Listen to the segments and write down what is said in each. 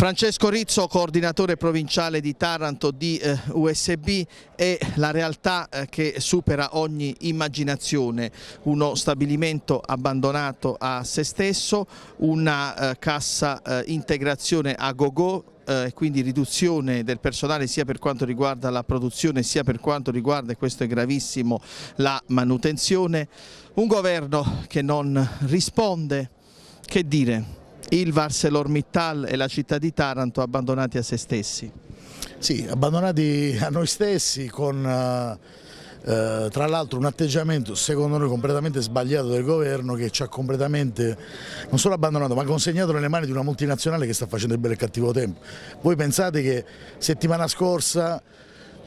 Francesco Rizzo, coordinatore provinciale di Taranto di eh, USB, è la realtà eh, che supera ogni immaginazione, uno stabilimento abbandonato a se stesso, una eh, cassa eh, integrazione a go-go eh, quindi riduzione del personale sia per quanto riguarda la produzione sia per quanto riguarda, e questo è gravissimo, la manutenzione, un governo che non risponde, che dire? il ArcelorMittal e la città di Taranto abbandonati a se stessi. Sì, abbandonati a noi stessi con eh, eh, tra l'altro un atteggiamento secondo noi completamente sbagliato del governo che ci ha completamente non solo abbandonato ma consegnato nelle mani di una multinazionale che sta facendo il bel e cattivo tempo. Voi pensate che settimana scorsa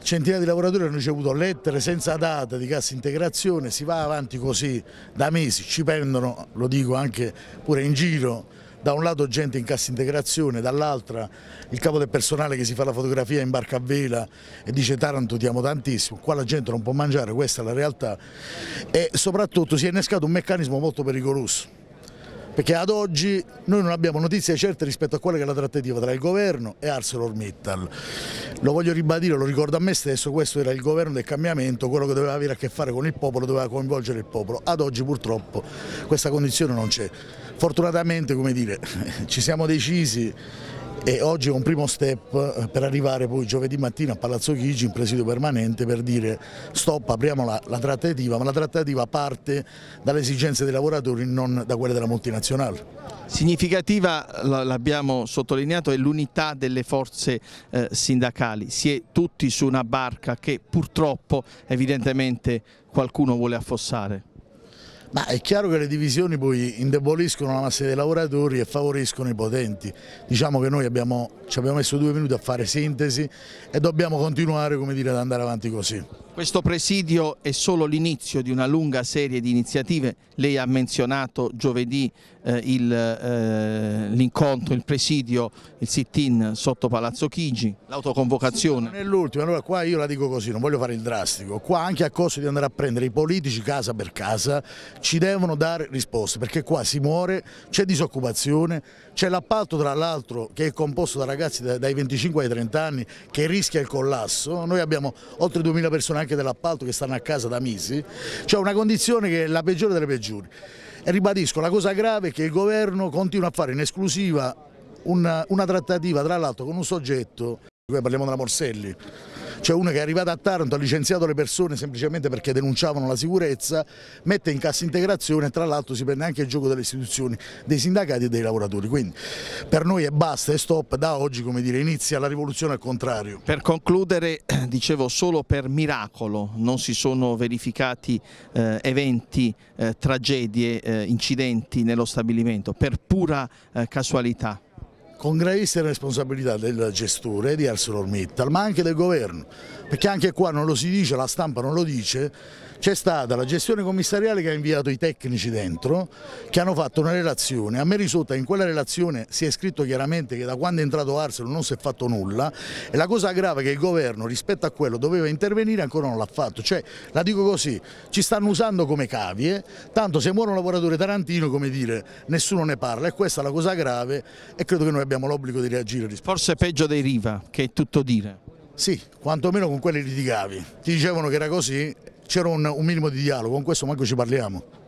centinaia di lavoratori hanno ricevuto lettere senza data di cassa integrazione, si va avanti così da mesi, ci prendono, lo dico anche pure in giro, da un lato gente in cassa integrazione, dall'altra il capo del personale che si fa la fotografia in barca a vela e dice Taranto ti amo tantissimo, qua la gente non può mangiare, questa è la realtà e soprattutto si è innescato un meccanismo molto pericoloso perché ad oggi noi non abbiamo notizie certe rispetto a quella che è la trattativa tra il governo e ArcelorMittal. Lo voglio ribadire, lo ricordo a me stesso, questo era il governo del cambiamento, quello che doveva avere a che fare con il popolo, doveva coinvolgere il popolo. Ad oggi purtroppo questa condizione non c'è. Fortunatamente, come dire, ci siamo decisi e oggi è un primo step eh, per arrivare poi giovedì mattina a Palazzo Chigi in presidio permanente per dire stop, apriamo la, la trattativa, ma la trattativa parte dalle esigenze dei lavoratori non da quelle della multinazionale. Significativa, l'abbiamo sottolineato, è l'unità delle forze eh, sindacali, si è tutti su una barca che purtroppo evidentemente qualcuno vuole affossare. Ma è chiaro che le divisioni poi indeboliscono la massa dei lavoratori e favoriscono i potenti. Diciamo che noi abbiamo, ci abbiamo messo due minuti a fare sintesi e dobbiamo continuare dire, ad andare avanti così. Questo presidio è solo l'inizio di una lunga serie di iniziative, lei ha menzionato giovedì eh, l'incontro, il, eh, il presidio, il sit-in sotto Palazzo Chigi, l'autoconvocazione. Non è allora qua io la dico così, non voglio fare il drastico, qua anche a costo di andare a prendere i politici casa per casa ci devono dare risposte perché qua si muore, c'è disoccupazione, c'è l'appalto tra l'altro che è composto da ragazzi dai 25 ai 30 anni che rischia il collasso, noi abbiamo oltre 2000 persone anche dell'appalto che stanno a casa da mesi, cioè una condizione che è la peggiore delle peggiori. E ribadisco, la cosa grave è che il governo continua a fare in esclusiva una, una trattativa tra l'altro con un soggetto, qui parliamo della Morselli, c'è una che è arrivata a Taranto, ha licenziato le persone semplicemente perché denunciavano la sicurezza, mette in cassa integrazione e tra l'altro si prende anche il gioco delle istituzioni, dei sindacati e dei lavoratori. Quindi per noi è basta e stop, da oggi come dire, inizia la rivoluzione al contrario. Per concludere, dicevo solo per miracolo, non si sono verificati eh, eventi, eh, tragedie, eh, incidenti nello stabilimento, per pura eh, casualità con gravissime responsabilità del gestore di ArcelorMittal ma anche del governo perché anche qua non lo si dice, la stampa non lo dice c'è stata la gestione commissariale che ha inviato i tecnici dentro che hanno fatto una relazione, a me risulta che in quella relazione si è scritto chiaramente che da quando è entrato Arcelor non si è fatto nulla e la cosa grave è che il governo rispetto a quello doveva intervenire ancora non l'ha fatto, cioè la dico così, ci stanno usando come cavie, tanto se muore un lavoratore tarantino come dire nessuno ne parla e questa è la cosa grave e credo che noi abbiamo abbiamo l'obbligo di reagire. Forse peggio dei Riva, che è tutto dire. Sì, quantomeno con quelli litigavi. Ti dicevano che era così, c'era un, un minimo di dialogo, con questo manco ci parliamo.